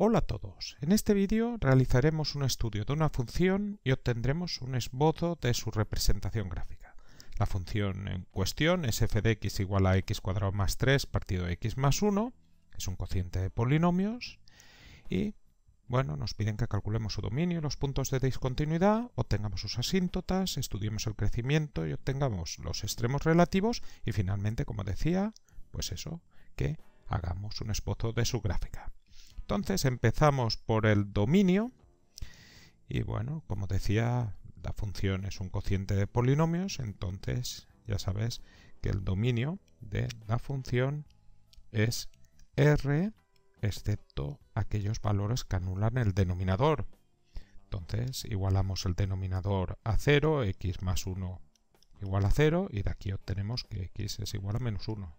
Hola a todos. En este vídeo realizaremos un estudio de una función y obtendremos un esbozo de su representación gráfica. La función en cuestión es f de x igual a x cuadrado más 3 partido de x más 1, es un cociente de polinomios, y bueno, nos piden que calculemos su dominio, los puntos de discontinuidad, obtengamos sus asíntotas, estudiemos el crecimiento y obtengamos los extremos relativos y finalmente, como decía, pues eso, que hagamos un esbozo de su gráfica. Entonces empezamos por el dominio y bueno, como decía, la función es un cociente de polinomios, entonces ya sabes que el dominio de la función es R excepto aquellos valores que anulan el denominador. Entonces igualamos el denominador a 0, x más 1 igual a 0 y de aquí obtenemos que x es igual a menos 1.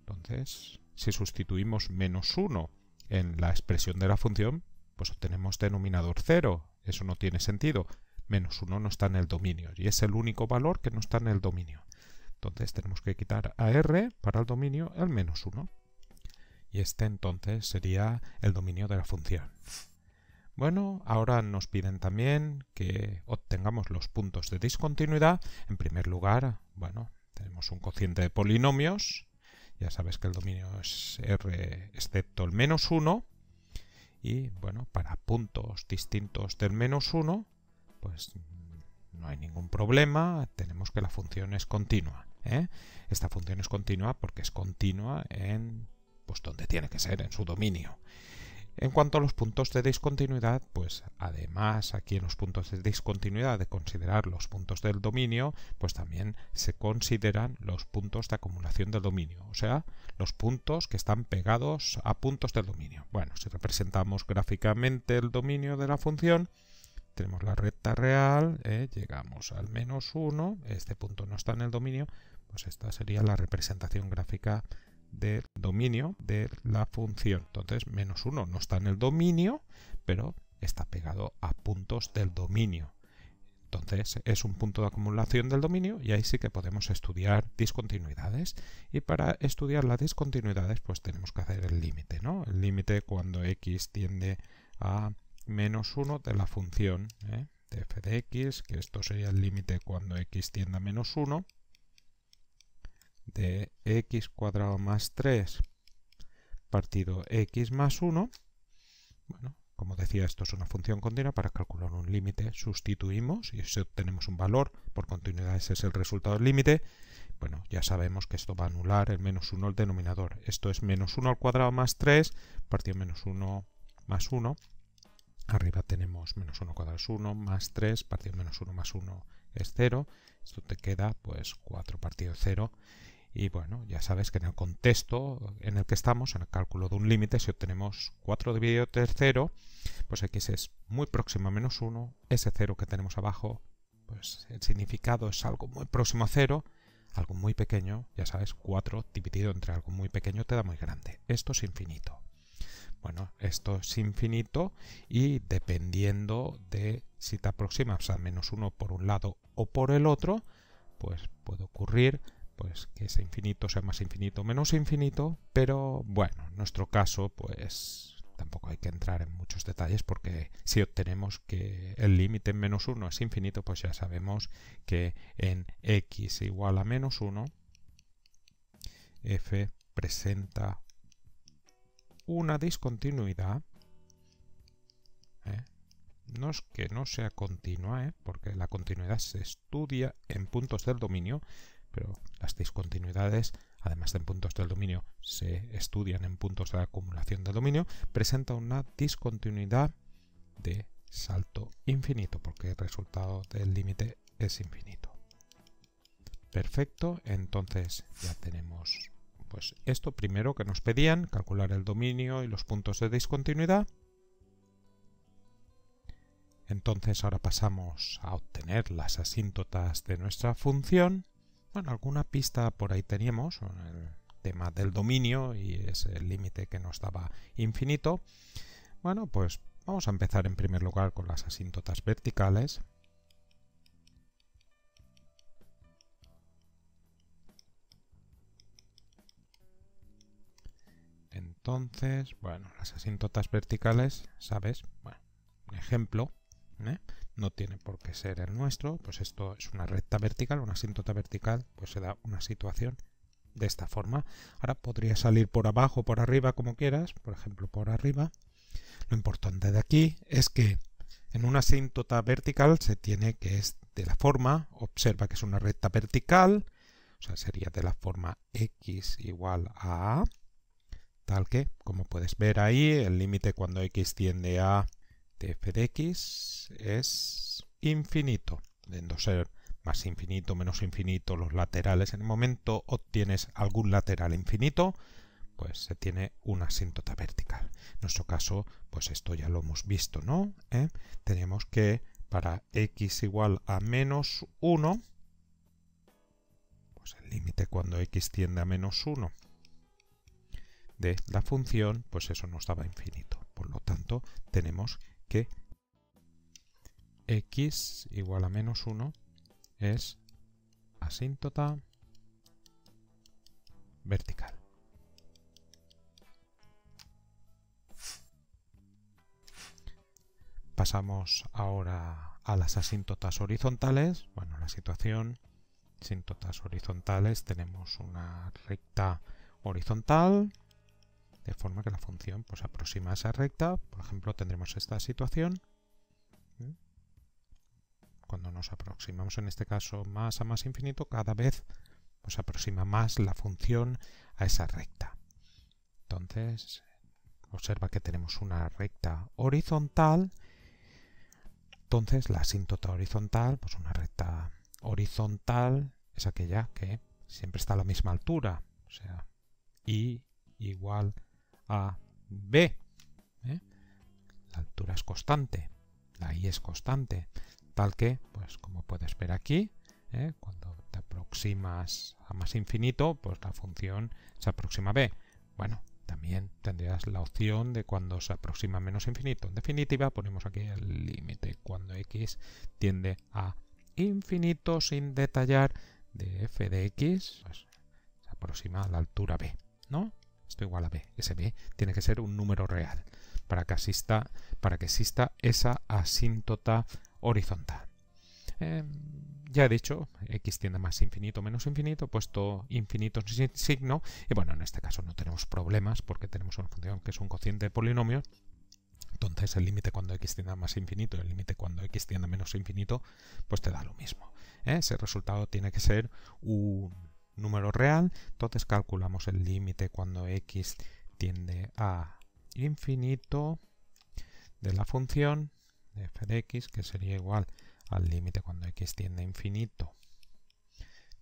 Entonces, si sustituimos menos 1 en la expresión de la función, pues obtenemos denominador 0. Eso no tiene sentido. Menos 1 no está en el dominio y es el único valor que no está en el dominio. Entonces tenemos que quitar a r para el dominio el menos 1. Y este entonces sería el dominio de la función. Bueno, ahora nos piden también que obtengamos los puntos de discontinuidad. En primer lugar, bueno, tenemos un cociente de polinomios ya sabes que el dominio es R excepto el menos 1. Y bueno, para puntos distintos del menos 1, pues no hay ningún problema. Tenemos que la función es continua. ¿eh? Esta función es continua porque es continua en pues donde tiene que ser, en su dominio. En cuanto a los puntos de discontinuidad, pues además aquí en los puntos de discontinuidad de considerar los puntos del dominio, pues también se consideran los puntos de acumulación del dominio, o sea, los puntos que están pegados a puntos del dominio. Bueno, si representamos gráficamente el dominio de la función, tenemos la recta real, eh, llegamos al menos 1, este punto no está en el dominio, pues esta sería la representación gráfica del dominio de la función. Entonces, menos 1 no está en el dominio, pero está pegado a puntos del dominio. Entonces es un punto de acumulación del dominio y ahí sí que podemos estudiar discontinuidades. Y para estudiar las discontinuidades pues tenemos que hacer el límite, ¿no? El límite cuando x tiende a menos 1 de la función ¿eh? de f de x, que esto sería el límite cuando x tiende a menos 1 de x cuadrado más 3 partido x más 1. Bueno, como decía, esto es una función continua. Para calcular un límite sustituimos y si obtenemos un valor por continuidad, ese es el resultado del límite. Bueno, ya sabemos que esto va a anular el menos 1 al denominador. Esto es menos 1 al cuadrado más 3 partido menos 1 más 1. Arriba tenemos menos 1 cuadrado es 1, más 3, partido menos 1 más 1 es 0. Esto te queda pues 4 partido 0. Y bueno, ya sabes que en el contexto en el que estamos, en el cálculo de un límite, si obtenemos 4 dividido por 0, pues x es muy próximo a menos 1, ese 0 que tenemos abajo, pues el significado es algo muy próximo a 0, algo muy pequeño, ya sabes, 4 dividido entre algo muy pequeño te da muy grande. Esto es infinito. Bueno, esto es infinito y dependiendo de si te aproximas a menos 1 por un lado o por el otro, pues puede ocurrir pues que ese infinito sea más infinito o menos infinito, pero bueno, en nuestro caso, pues tampoco hay que entrar en muchos detalles porque si obtenemos que el límite en menos 1 es infinito, pues ya sabemos que en x igual a menos 1, f presenta una discontinuidad. ¿eh? No es que no sea continua, ¿eh? porque la continuidad se estudia en puntos del dominio, pero las discontinuidades, además de en puntos del dominio, se estudian en puntos de acumulación del dominio, presenta una discontinuidad de salto infinito, porque el resultado del límite es infinito. Perfecto, entonces ya tenemos pues esto primero que nos pedían, calcular el dominio y los puntos de discontinuidad. Entonces ahora pasamos a obtener las asíntotas de nuestra función alguna pista por ahí teníamos, el tema del dominio y es el límite que nos daba infinito. Bueno, pues vamos a empezar en primer lugar con las asíntotas verticales. Entonces, bueno, las asíntotas verticales, ¿sabes? Bueno, un ejemplo. ¿eh? no tiene por qué ser el nuestro, pues esto es una recta vertical, una asíntota vertical, pues se da una situación de esta forma. Ahora podría salir por abajo, por arriba, como quieras, por ejemplo, por arriba. Lo importante de aquí es que en una asíntota vertical se tiene que es de la forma, observa que es una recta vertical, o sea, sería de la forma x igual a a, tal que, como puedes ver ahí, el límite cuando x tiende a de f de x es infinito, debiendo ser más infinito, menos infinito, los laterales. En el momento obtienes algún lateral infinito, pues se tiene una asíntota vertical. En nuestro caso, pues esto ya lo hemos visto, ¿no? ¿Eh? Tenemos que para x igual a menos 1, pues el límite cuando x tiende a menos 1 de la función, pues eso nos daba infinito. Por lo tanto, tenemos que x igual a menos 1 es asíntota vertical. Pasamos ahora a las asíntotas horizontales. Bueno, la situación asíntotas horizontales tenemos una recta horizontal de forma que la función pues, aproxima a esa recta. Por ejemplo, tendremos esta situación. ¿eh? Cuando nos aproximamos en este caso más a más infinito, cada vez pues, se aproxima más la función a esa recta. Entonces, observa que tenemos una recta horizontal. Entonces, la asíntota horizontal, pues una recta horizontal es aquella que siempre está a la misma altura. O sea, y igual a b. ¿eh? La altura es constante, la i es constante, tal que, pues como puedes ver aquí, ¿eh? cuando te aproximas a más infinito, pues la función se aproxima a b. Bueno, también tendrías la opción de cuando se aproxima a menos infinito. En definitiva, ponemos aquí el límite cuando x tiende a infinito sin detallar de f de x, pues, se aproxima a la altura b, ¿no? esto igual a b, ese b tiene que ser un número real para que, para que exista esa asíntota horizontal. Em, ya he dicho, x tiende más infinito menos infinito, puesto infinito sin signo, y bueno, en este caso no tenemos problemas porque tenemos una función que es un cociente de polinomios, entonces el límite cuando x tiende a más infinito y el límite cuando x tiende a menos infinito, pues te da lo mismo. ¿eh? Ese resultado tiene que ser un número real, entonces calculamos el límite cuando x tiende a infinito de la función f de x, que sería igual al límite cuando x tiende a infinito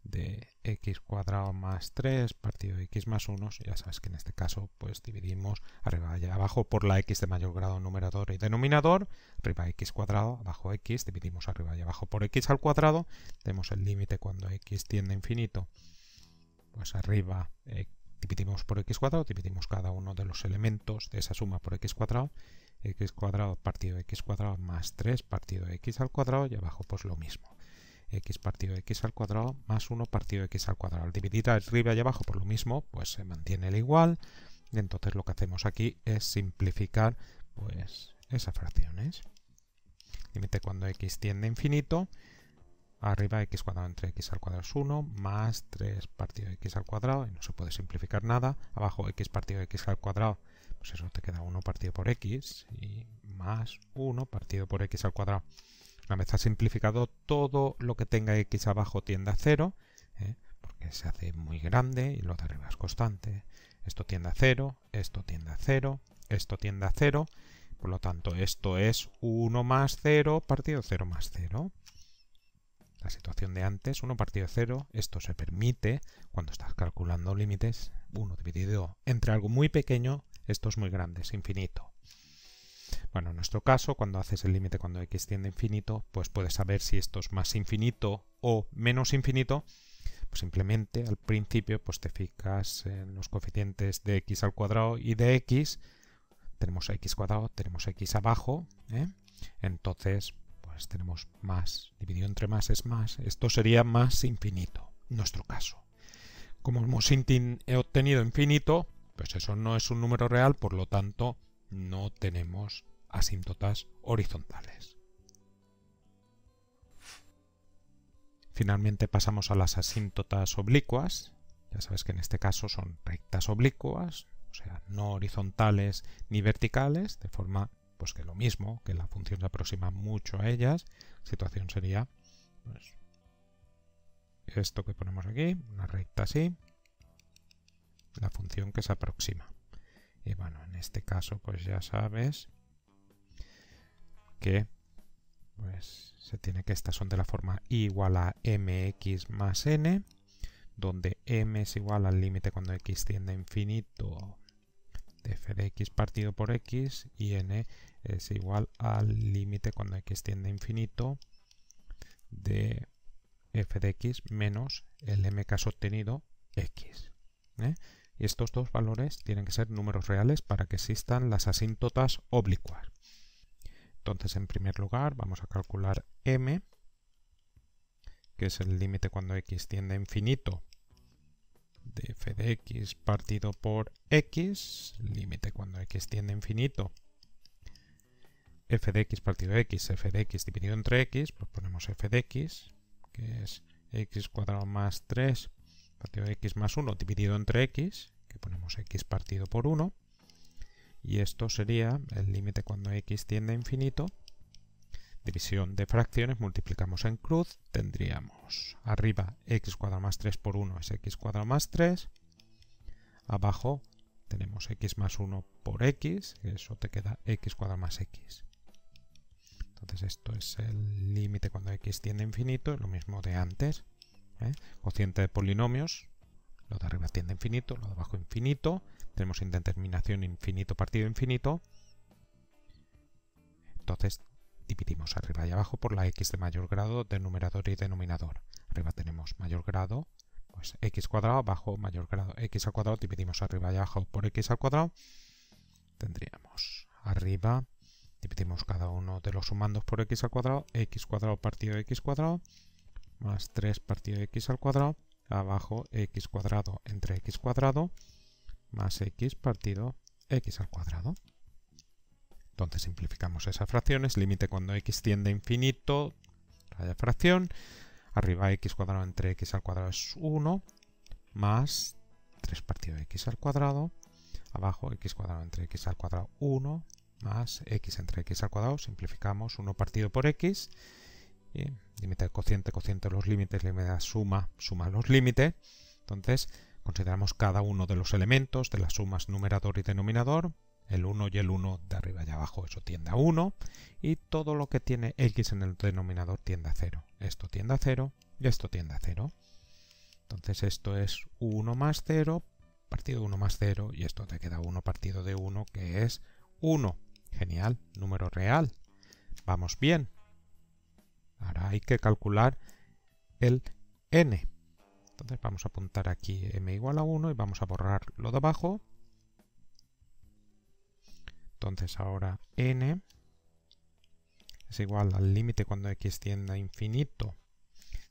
de x cuadrado más 3 partido de x más 1, ya sabes que en este caso pues dividimos arriba y abajo por la x de mayor grado numerador y denominador, arriba x cuadrado, abajo x, dividimos arriba y abajo por x al cuadrado, tenemos el límite cuando x tiende a infinito pues arriba eh, dividimos por x cuadrado, dividimos cada uno de los elementos de esa suma por x cuadrado, x cuadrado partido de x cuadrado más 3 partido de x al cuadrado y abajo pues lo mismo x partido de x al cuadrado más 1 partido de x al cuadrado. Al dividir arriba y abajo por lo mismo, pues se mantiene el igual. entonces lo que hacemos aquí es simplificar pues esas fracciones. Límite cuando x tiende a infinito arriba x cuadrado entre x al cuadrado es 1, más 3 partido de x al cuadrado, y no se puede simplificar nada, abajo x partido de x al cuadrado, pues eso te queda 1 partido por x, y más 1 partido por x al cuadrado. Una vez has simplificado, todo lo que tenga x abajo tiende a 0, ¿eh? porque se hace muy grande y lo de arriba es constante. Esto tiende a 0, esto tiende a 0, esto tiende a 0, por lo tanto esto es 1 más 0 partido 0 más 0 la situación de antes, 1 partido de 0. Esto se permite cuando estás calculando límites, 1 dividido entre algo muy pequeño, esto es muy grande, es infinito. Bueno, en nuestro caso, cuando haces el límite cuando x tiende a infinito, pues puedes saber si esto es más infinito o menos infinito. Pues simplemente al principio pues te fijas en los coeficientes de x al cuadrado y de x. Tenemos x cuadrado, tenemos x abajo. ¿eh? Entonces, tenemos más. Dividido entre más es más. Esto sería más infinito, en nuestro caso. Como hemos obtenido infinito, pues eso no es un número real, por lo tanto no tenemos asíntotas horizontales. Finalmente pasamos a las asíntotas oblicuas. Ya sabes que en este caso son rectas oblicuas, o sea, no horizontales ni verticales, de forma pues que lo mismo, que la función se aproxima mucho a ellas, situación sería pues, esto que ponemos aquí, una recta así, la función que se aproxima. Y bueno, en este caso pues ya sabes que pues, se tiene que estas son de la forma igual a mx más n, donde m es igual al límite cuando x tiende a infinito f de x partido por x y n es igual al límite cuando x tiende a infinito de f de x menos el m que has obtenido x. ¿eh? Y estos dos valores tienen que ser números reales para que existan las asíntotas oblicuas. Entonces, en primer lugar, vamos a calcular m, que es el límite cuando x tiende a infinito de f de x partido por x, límite cuando x tiende a infinito, f de x partido de x, f de x dividido entre x, pues ponemos f de x, que es x cuadrado más 3 partido de x más 1 dividido entre x, que ponemos x partido por 1, y esto sería el límite cuando x tiende a infinito, división de fracciones, multiplicamos en cruz, tendríamos arriba x cuadrado más 3 por 1 es x cuadrado más 3, abajo tenemos x más 1 por x, eso te queda x cuadrado más x. Entonces esto es el límite cuando x tiende a infinito, lo mismo de antes. ¿eh? Cociente de polinomios, lo de arriba tiende a infinito, lo de abajo infinito, tenemos indeterminación infinito partido infinito. Entonces Dividimos arriba y abajo por la x de mayor grado de numerador y denominador. Arriba tenemos mayor grado, pues x cuadrado, abajo mayor grado, x al cuadrado, dividimos arriba y abajo por x al cuadrado. Tendríamos arriba, dividimos cada uno de los sumandos por x al cuadrado, x cuadrado partido x cuadrado, más 3 partido x al cuadrado, abajo x cuadrado entre x cuadrado, más x partido x al cuadrado. Entonces simplificamos esas fracciones, límite cuando x tiende a infinito, la fracción, arriba x cuadrado entre x al cuadrado es 1, más 3 partido de x al cuadrado, abajo x cuadrado entre x al cuadrado 1, más x entre x al cuadrado, simplificamos 1 partido por x, y límite del cociente, cociente de los límites, límite de suma, suma los límites, entonces consideramos cada uno de los elementos de las sumas numerador y denominador, el 1 y el 1 de arriba y abajo, eso tiende a 1, y todo lo que tiene x en el denominador tiende a 0. Esto tiende a 0 y esto tiende a 0. Entonces esto es 1 más 0, partido de 1 más 0, y esto te queda 1 partido de 1, que es 1. Genial, número real. Vamos bien. Ahora hay que calcular el n. Entonces vamos a apuntar aquí m igual a 1 y vamos a borrar lo de abajo entonces ahora n es igual al límite cuando x tiende a infinito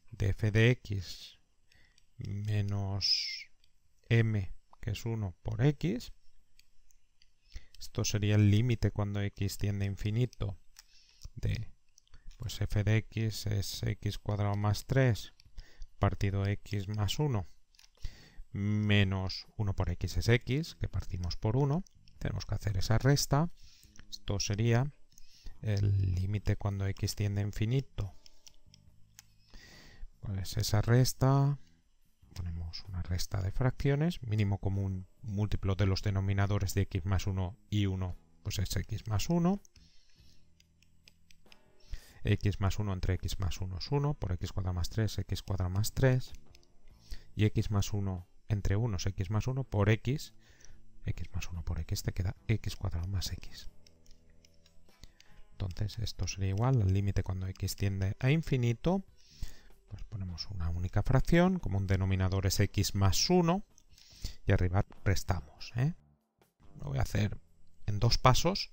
de f de x menos m, que es 1, por x. Esto sería el límite cuando x tiende a infinito de, pues f de x es x cuadrado más 3 partido x más 1 menos 1 por x es x, que partimos por 1, tenemos que hacer esa resta. Esto sería el límite cuando x tiende a infinito. Pues esa resta, ponemos una resta de fracciones, mínimo común múltiplo de los denominadores de x más 1 y 1, pues es x más 1 x más 1 entre x más 1 es 1, por x cuadrado más 3, x cuadrado más 3, y x más 1 entre 1 es x más 1 por x, x más 1 por x te queda x cuadrado más x. Entonces esto sería igual al límite cuando x tiende a infinito. Pues ponemos una única fracción, como un denominador es x más 1, y arriba restamos. ¿eh? Lo voy a hacer en dos pasos,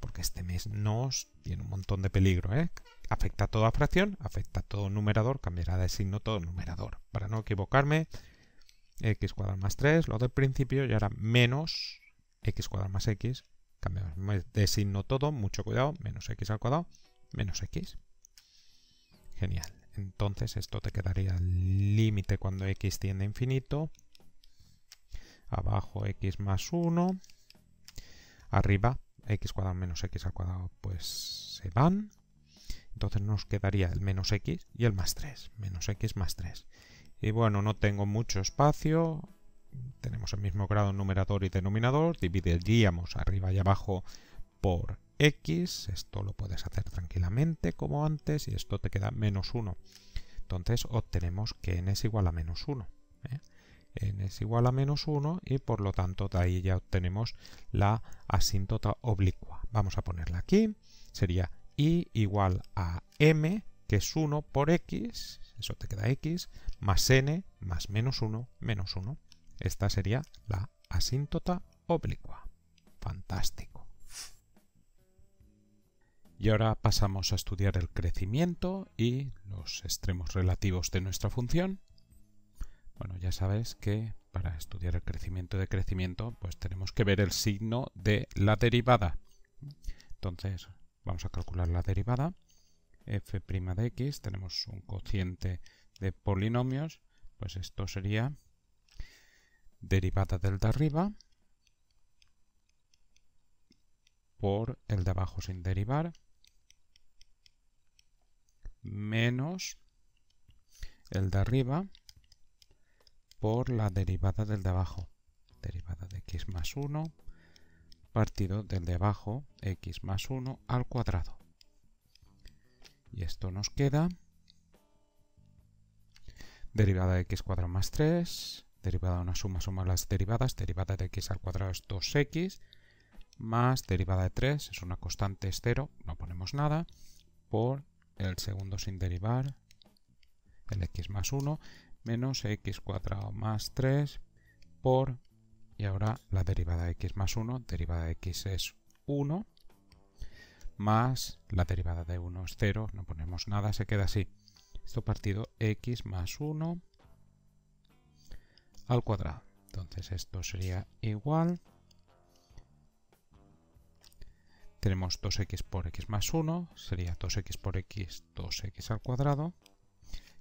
porque este mes nos tiene un montón de peligro. ¿eh? Afecta a toda fracción, afecta a todo numerador, cambiará de signo todo numerador. Para no equivocarme, x cuadrado más 3, lo del principio, y ahora menos x cuadrado más x, cambiamos de signo todo, mucho cuidado, menos x al cuadrado, menos x. Genial. Entonces esto te quedaría límite cuando x tiende a infinito. Abajo x más 1. Arriba x cuadrado menos x al cuadrado pues se van. Entonces nos quedaría el menos x y el más 3. Menos x más 3. Y bueno, no tengo mucho espacio. Tenemos el mismo grado en numerador y denominador. Dividiríamos arriba y abajo por x. Esto lo puedes hacer tranquilamente como antes y esto te queda menos 1. Entonces obtenemos que n es igual a menos 1. ¿eh? n es igual a menos 1 y por lo tanto de ahí ya obtenemos la asíntota oblicua. Vamos a ponerla aquí. Sería y igual a m, que es 1 por x, eso te queda x, más n, más menos 1, menos 1. Esta sería la asíntota oblicua. Fantástico. Y ahora pasamos a estudiar el crecimiento y los extremos relativos de nuestra función. Bueno, ya sabes que para estudiar el crecimiento de crecimiento, pues tenemos que ver el signo de la derivada. Entonces, vamos a calcular la derivada f' de x, tenemos un cociente de polinomios, pues esto sería derivada del de arriba por el de abajo sin derivar menos el de arriba por la derivada del de abajo derivada de x más 1 partido del de abajo x más 1 al cuadrado y esto nos queda derivada de x cuadrado más 3, derivada de una suma suma las derivadas, derivada de x al cuadrado es 2x, más derivada de 3, es una constante, es 0, no ponemos nada, por el segundo sin derivar, el x más 1, menos x cuadrado más 3, por, y ahora la derivada de x más 1, derivada de x es 1, más la derivada de 1 es 0, no ponemos nada, se queda así. Esto partido x más 1 al cuadrado. Entonces esto sería igual. Tenemos 2x por x más 1, sería 2x por x, 2x al cuadrado.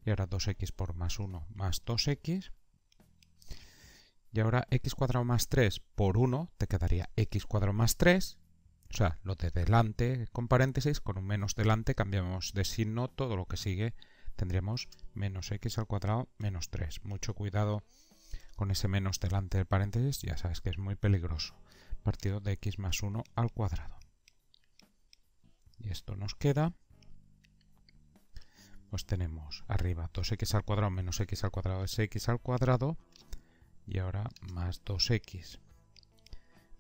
Y ahora 2x por más 1 más 2x. Y ahora x cuadrado más 3 por 1 te quedaría x cuadrado más 3 o sea, lo de delante con paréntesis, con un menos delante cambiamos de signo, todo lo que sigue tendremos menos x al cuadrado menos 3. Mucho cuidado con ese menos delante del paréntesis, ya sabes que es muy peligroso. Partido de x más 1 al cuadrado. Y esto nos queda, pues tenemos arriba 2x al cuadrado menos x al cuadrado es x al cuadrado, y ahora más 2x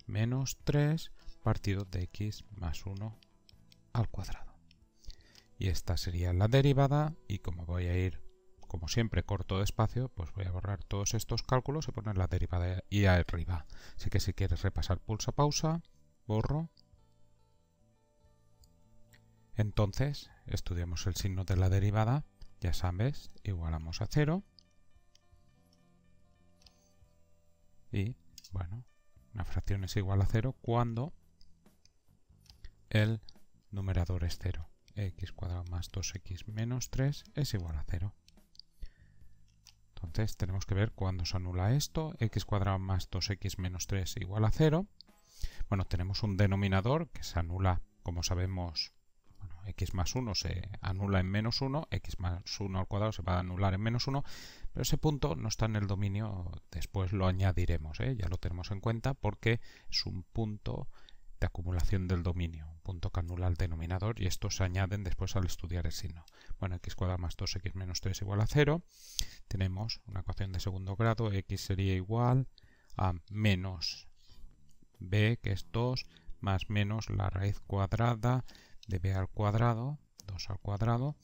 menos 3 partido de x más 1 al cuadrado. Y esta sería la derivada y como voy a ir, como siempre, corto de espacio, pues voy a borrar todos estos cálculos y poner la derivada y arriba. Así que si quieres repasar, pulsa pausa, borro. Entonces, estudiamos el signo de la derivada, ya sabes, igualamos a 0. Y, bueno, una fracción es igual a 0 cuando el numerador es 0. x cuadrado más 2x menos 3 es igual a 0. Entonces tenemos que ver cuándo se anula esto. x cuadrado más 2x menos 3 igual a 0. Bueno, tenemos un denominador que se anula, como sabemos, x más 1 se anula en menos 1, x más 1 al cuadrado se va a anular en menos 1, pero ese punto no está en el dominio, después lo añadiremos, ¿eh? ya lo tenemos en cuenta porque es un punto de acumulación del dominio, anula el denominador y estos se añaden después al estudiar el signo. Bueno, x cuadrado más 2x menos 3 igual a 0. Tenemos una ecuación de segundo grado, x sería igual a menos b, que es 2, más menos la raíz cuadrada de b al cuadrado, 2 al cuadrado,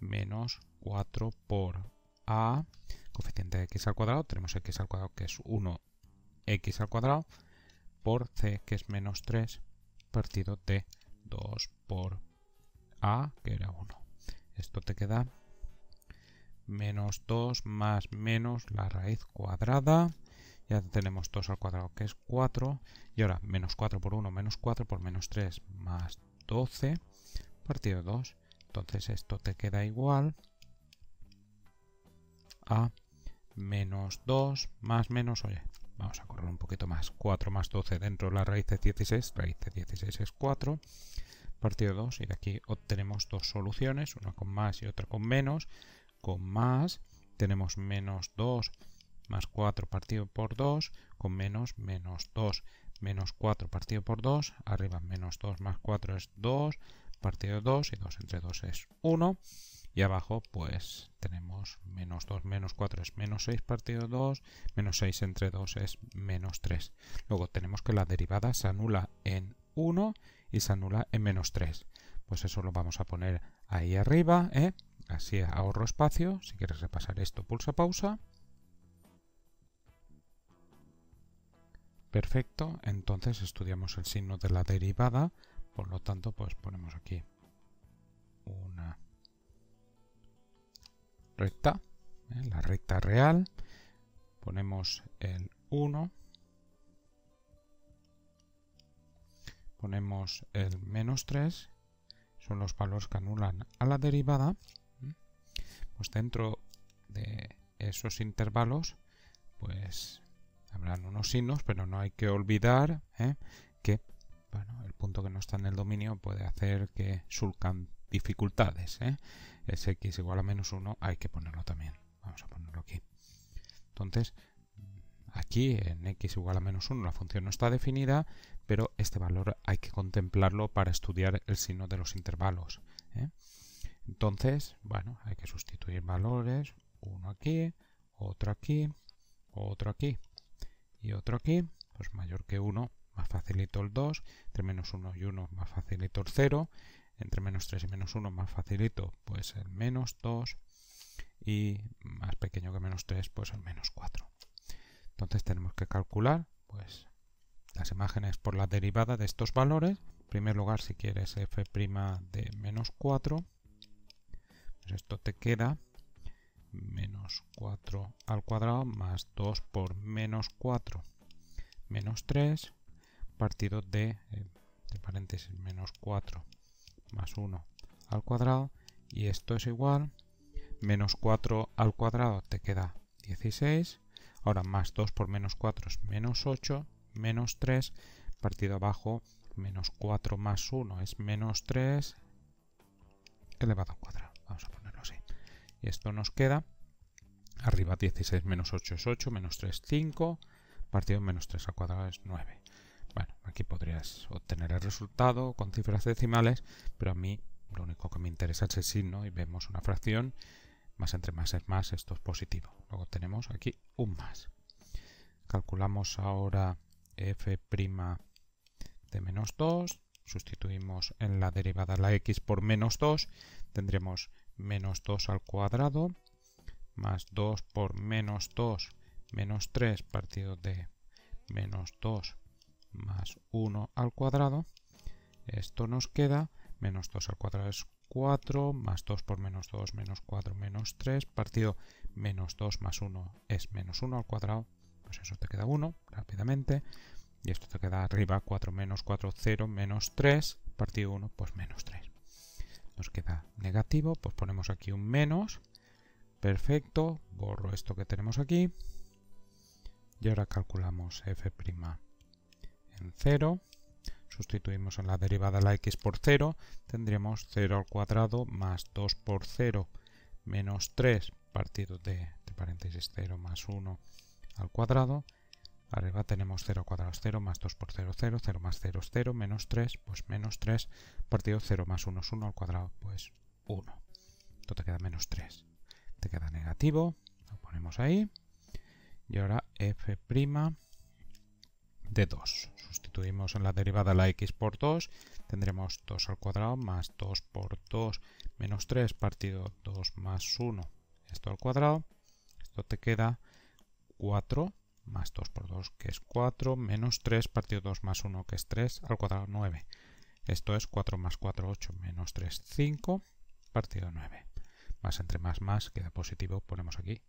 menos 4 por a, coeficiente de x al cuadrado, tenemos x al cuadrado que es 1x al cuadrado, por c que es menos 3 partido de 2 por a, que era 1. Esto te queda menos 2 más menos la raíz cuadrada. Ya tenemos 2 al cuadrado que es 4. Y ahora menos 4 por 1 menos 4 por menos 3 más 12 partido 2. Entonces esto te queda igual a menos 2 más menos, oye, vamos a correr un poquito más, 4 más 12 dentro de la raíz de 16, raíz de 16 es 4, partido 2, y de aquí obtenemos dos soluciones, una con más y otra con menos, con más tenemos menos 2 más 4 partido por 2, con menos menos 2, menos 4 partido por 2, arriba menos 2 más 4 es 2, partido 2 y 2 entre 2 es 1, y abajo pues tenemos menos 2, menos 4 es menos 6 partido 2, menos 6 entre 2 es menos 3. Luego tenemos que la derivada se anula en 1 y se anula en menos 3. Pues eso lo vamos a poner ahí arriba, ¿eh? así ahorro espacio. Si quieres repasar esto, pulsa pausa. Perfecto, entonces estudiamos el signo de la derivada, por lo tanto pues ponemos aquí una recta, ¿eh? la recta real, ponemos el 1, ponemos el menos 3, son los valores que anulan a la derivada, pues dentro de esos intervalos, pues habrán unos signos, pero no hay que olvidar ¿eh? que el punto que no está en el dominio puede hacer que surcan dificultades. ¿eh? Es x igual a menos 1, hay que ponerlo también. Vamos a ponerlo aquí. Entonces, aquí en x igual a menos 1 la función no está definida, pero este valor hay que contemplarlo para estudiar el signo de los intervalos. ¿eh? Entonces, bueno, hay que sustituir valores, uno aquí, otro aquí, otro aquí y otro aquí, pues mayor que 1, más facilito el 2, entre menos 1 y 1 más facilito el 0, entre menos 3 y menos 1 más facilito, pues el menos 2 y más pequeño que menos 3, pues el menos 4. Entonces tenemos que calcular pues, las imágenes por la derivada de estos valores. En primer lugar, si quieres f' de menos 4, pues esto te queda menos 4 al cuadrado más 2 por menos 4 menos 3 partido de, de eh, paréntesis menos 4 más 1 al cuadrado y esto es igual menos 4 al cuadrado te queda 16 ahora más 2 por menos 4 es menos 8 menos 3 partido abajo menos 4 más 1 es menos 3 elevado al cuadrado vamos a ponerlo así y esto nos queda arriba 16 menos 8 es 8 menos 3 5 partido menos 3 al cuadrado es 9 bueno, aquí podrías obtener el resultado con cifras decimales, pero a mí lo único que me interesa es el signo y vemos una fracción, más entre más es más, esto es positivo. Luego tenemos aquí un más. Calculamos ahora f' de menos 2, sustituimos en la derivada la x por menos 2, tendremos menos 2 al cuadrado, más 2 por menos 2, menos 3 partido de menos 2 más 1 al cuadrado. Esto nos queda menos 2 al cuadrado es 4, más 2 por menos 2, menos 4, menos 3, partido menos 2 más 1 es menos 1 al cuadrado, pues eso te queda 1 rápidamente, y esto te queda arriba 4 menos 4, 0, menos 3, partido 1, pues menos 3. Nos queda negativo, pues ponemos aquí un menos, perfecto, borro esto que tenemos aquí, y ahora calculamos f' en 0. Sustituimos en la derivada la x por 0. Tendríamos 0 al cuadrado más 2 por 0 menos 3 partido de, de paréntesis 0 más 1 al cuadrado. Arriba tenemos 0 al cuadrado 0 más 2 por 0, 0, 0 más 0, 0, menos 3, pues menos 3 partido 0 más 1 es 1 al cuadrado, pues 1. Esto te queda menos 3. Te queda negativo, lo ponemos ahí. Y ahora f' de 2. Sustituimos en la derivada la x por 2, tendremos 2 al cuadrado más 2 por 2 menos 3 partido 2 más 1, esto al cuadrado. Esto te queda 4 más 2 por 2 que es 4 menos 3 partido 2 más 1 que es 3 al cuadrado 9. Esto es 4 más 4, 8 menos 3, 5 partido 9. Más entre más más queda positivo, ponemos aquí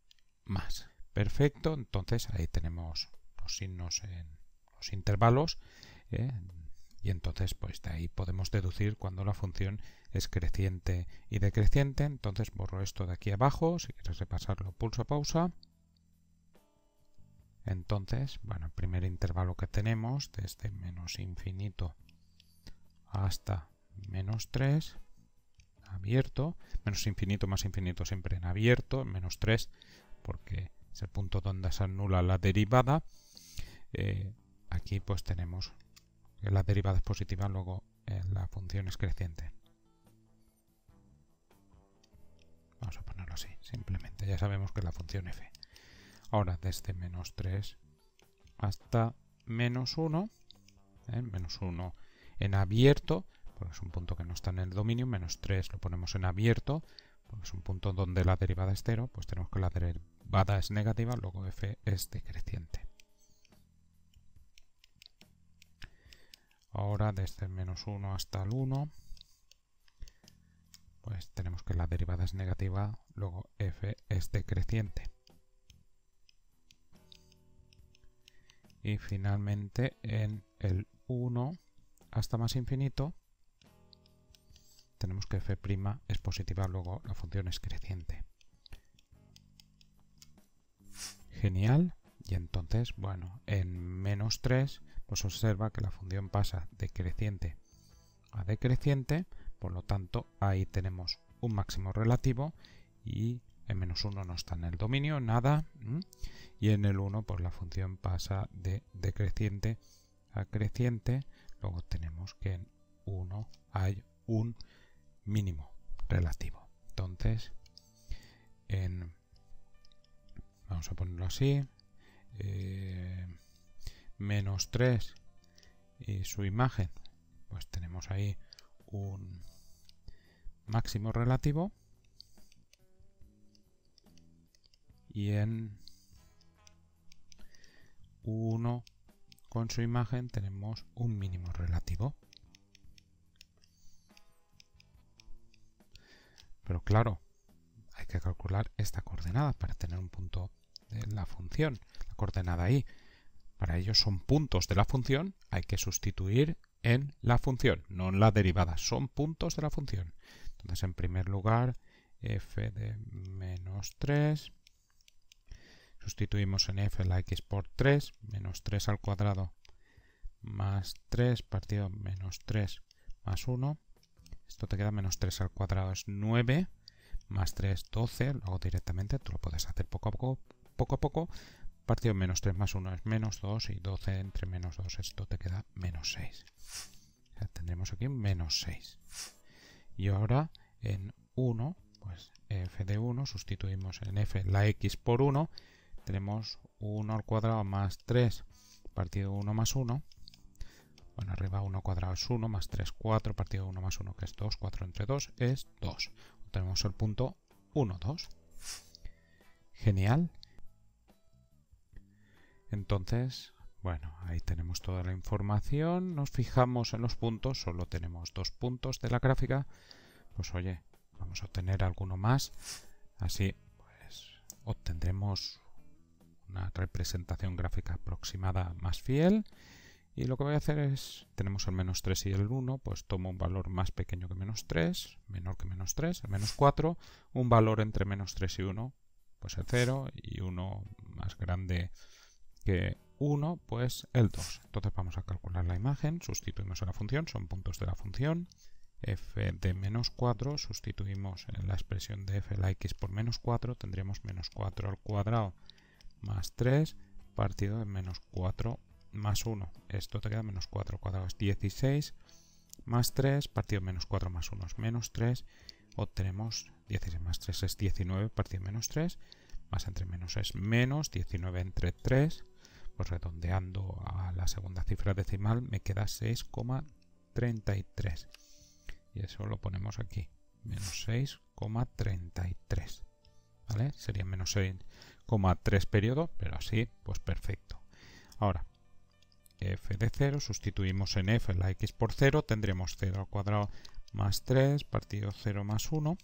más. Perfecto, entonces ahí tenemos los signos en los intervalos ¿eh? y entonces pues de ahí podemos deducir cuando la función es creciente y decreciente. Entonces borro esto de aquí abajo, si quieres repasarlo pulso pausa. Entonces, bueno, el primer intervalo que tenemos desde menos infinito hasta menos 3 abierto, menos infinito más infinito siempre en abierto, menos 3 porque es el punto donde se anula la derivada. Eh, aquí pues tenemos derivada es positiva luego eh, la función es creciente. Vamos a ponerlo así, simplemente ya sabemos que la función f. Ahora desde menos 3 hasta menos 1, ¿eh? menos 1 en abierto, porque es un punto que no está en el dominio, menos 3 lo ponemos en abierto, porque es un punto donde la derivada es 0, pues tenemos que la derivada es negativa, luego f es decreciente. Ahora desde el menos 1 hasta el 1, pues tenemos que la derivada es negativa, luego f es decreciente. Y finalmente en el 1 hasta más infinito tenemos que f' es positiva, luego la función es creciente. Genial. Y entonces, bueno, en menos 3 pues observa que la función pasa decreciente a decreciente, por lo tanto ahí tenemos un máximo relativo y en menos 1 no está en el dominio, nada, y en el 1 pues la función pasa de decreciente a creciente, luego tenemos que en 1 hay un mínimo relativo. Entonces, en, vamos a ponerlo así, eh, menos 3 y su imagen, pues tenemos ahí un máximo relativo y en 1 con su imagen tenemos un mínimo relativo. Pero claro, hay que calcular esta coordenada para tener un punto de la función, la coordenada ahí para ello son puntos de la función, hay que sustituir en la función, no en la derivada, son puntos de la función. Entonces, en primer lugar, f de menos 3, sustituimos en f la x por 3, menos 3 al cuadrado, más 3 partido menos 3 más 1, esto te queda menos 3 al cuadrado es 9, más 3, 12, luego directamente, tú lo puedes hacer poco a poco, poco a poco, Partido menos 3 más 1 es menos 2 y 12 entre menos 2 esto te queda menos 6. tendremos aquí menos 6. Y ahora en 1, pues f de 1, sustituimos en f la x por 1, tenemos 1 al cuadrado más 3 partido 1 más 1. Bueno, arriba 1 cuadrado es 1, más 3, 4, partido 1 más 1, que es 2, 4 entre 2 es 2. Tenemos el punto 1, 2. Genial. Entonces, bueno, ahí tenemos toda la información. Nos fijamos en los puntos, solo tenemos dos puntos de la gráfica. Pues oye, vamos a obtener alguno más. Así, pues, obtendremos una representación gráfica aproximada más fiel. Y lo que voy a hacer es, tenemos el menos 3 y el 1, pues tomo un valor más pequeño que menos 3, menor que menos 3, el menos 4, un valor entre menos 3 y 1, pues el 0, y 1 más grande, 1, pues el 2. Entonces vamos a calcular la imagen, sustituimos a la función, son puntos de la función, f de menos 4, sustituimos en la expresión de f la x por menos 4, tendríamos menos 4 al cuadrado más 3 partido de menos 4 más 1. Esto te queda menos 4 al cuadrado es 16 más 3 partido de menos 4 más 1 es menos 3. Obtenemos 16 más 3 es 19 partido de menos 3 más entre menos es menos 19 entre 3 pues redondeando a la segunda cifra decimal me queda 6,33 y eso lo ponemos aquí menos 6,33 ¿vale? sería menos 6,3 periodo pero así pues perfecto ahora f de 0 sustituimos en f la x por 0 tendremos 0 al cuadrado más 3 partido 0 más 1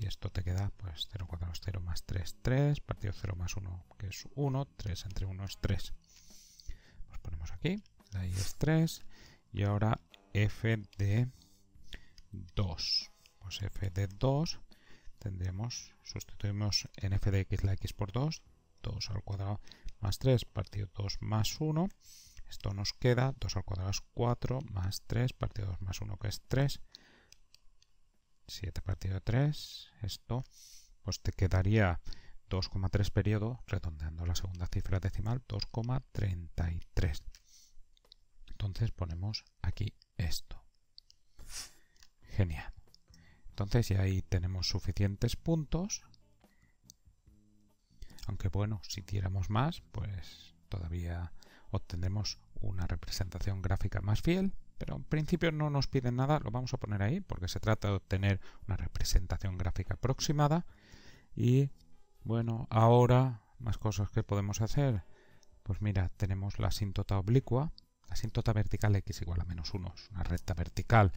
y esto te queda pues 0 cuadrado 0 más 3, 3, partido 0 más 1 que es 1, 3 entre 1 es 3. Nos ponemos aquí, la y es 3 y ahora f de 2. Pues f de 2 tendremos, sustituimos en f de x la x por 2, 2 al cuadrado más 3 partido 2 más 1. Esto nos queda 2 al cuadrado es 4 más 3 partido 2 más 1 que es 3 7 partido 3, esto, pues te quedaría 2,3 periodo, redondeando la segunda cifra decimal, 2,33. Entonces ponemos aquí esto. Genial. Entonces ya ahí tenemos suficientes puntos. Aunque bueno, si tiramos más, pues todavía obtendremos una representación gráfica más fiel. Pero en principio no nos piden nada, lo vamos a poner ahí porque se trata de obtener una representación gráfica aproximada. Y bueno, ahora más cosas que podemos hacer. Pues mira, tenemos la asíntota oblicua. La asíntota vertical x igual a menos 1 es una recta vertical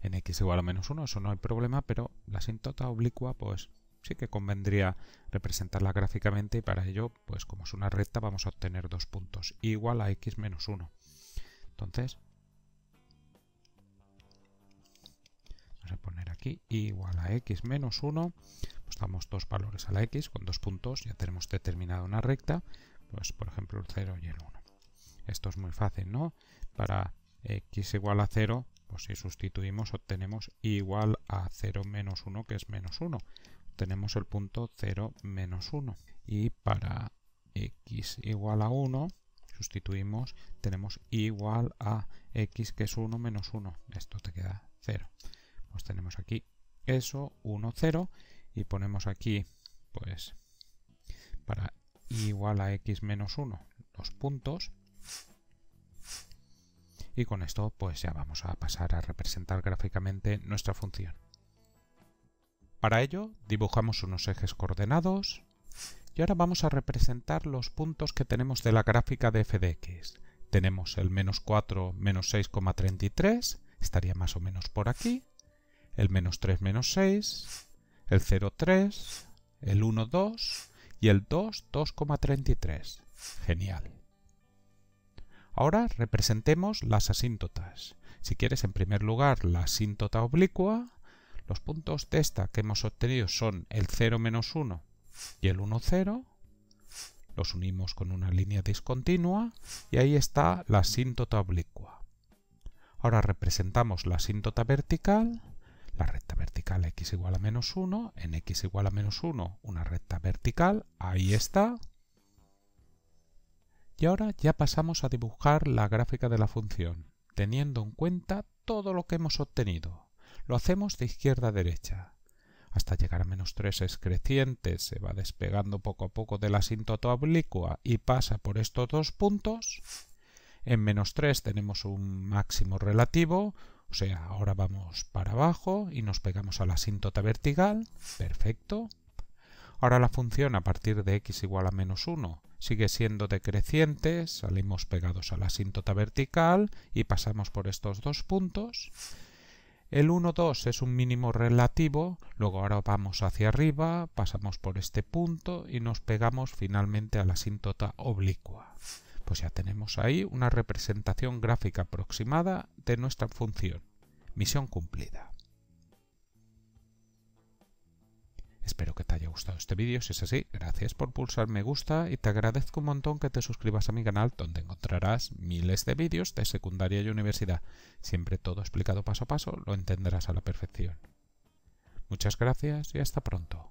en x igual a menos 1, eso no hay problema, pero la asíntota oblicua pues sí que convendría representarla gráficamente y para ello, pues como es una recta, vamos a obtener dos puntos, igual a x menos 1. Entonces, aquí igual a x menos 1, pues damos dos valores a la x con dos puntos, ya tenemos determinada una recta, pues por ejemplo el 0 y el 1. Esto es muy fácil, ¿no? Para x igual a 0, pues si sustituimos obtenemos igual a 0 menos 1, que es menos 1. tenemos el punto 0 menos 1. Y para x igual a 1, sustituimos, tenemos igual a x que es 1 menos 1. Esto te queda 0. Pues tenemos aquí eso, 1, 0, y ponemos aquí, pues, para igual a x menos 1, los puntos. Y con esto, pues ya vamos a pasar a representar gráficamente nuestra función. Para ello, dibujamos unos ejes coordenados, y ahora vamos a representar los puntos que tenemos de la gráfica de f de x. Tenemos el menos 4, menos 6,33, estaría más o menos por aquí el menos 3, menos 6, el 0, 3, el 1, 2 y el 2, 2,33. Genial. Ahora representemos las asíntotas. Si quieres, en primer lugar, la asíntota oblicua. Los puntos de esta que hemos obtenido son el 0, menos 1 y el 1, 0. Los unimos con una línea discontinua y ahí está la asíntota oblicua. Ahora representamos la asíntota vertical la recta vertical x igual a menos 1, en x igual a menos 1 una recta vertical, ahí está. Y ahora ya pasamos a dibujar la gráfica de la función, teniendo en cuenta todo lo que hemos obtenido. Lo hacemos de izquierda a derecha. Hasta llegar a menos 3 es creciente, se va despegando poco a poco de la asíntota oblicua y pasa por estos dos puntos. En menos 3 tenemos un máximo relativo, o sea, ahora vamos para abajo y nos pegamos a la asíntota vertical. Perfecto. Ahora la función a partir de x igual a menos 1 sigue siendo decreciente. Salimos pegados a la asíntota vertical y pasamos por estos dos puntos. El 1, 2 es un mínimo relativo, luego ahora vamos hacia arriba, pasamos por este punto y nos pegamos finalmente a la asíntota oblicua. Pues ya tenemos ahí una representación gráfica aproximada de nuestra función. Misión cumplida. Espero que te haya gustado este vídeo, si es así, gracias por pulsar me gusta y te agradezco un montón que te suscribas a mi canal donde encontrarás miles de vídeos de secundaria y universidad. Siempre todo explicado paso a paso, lo entenderás a la perfección. Muchas gracias y hasta pronto.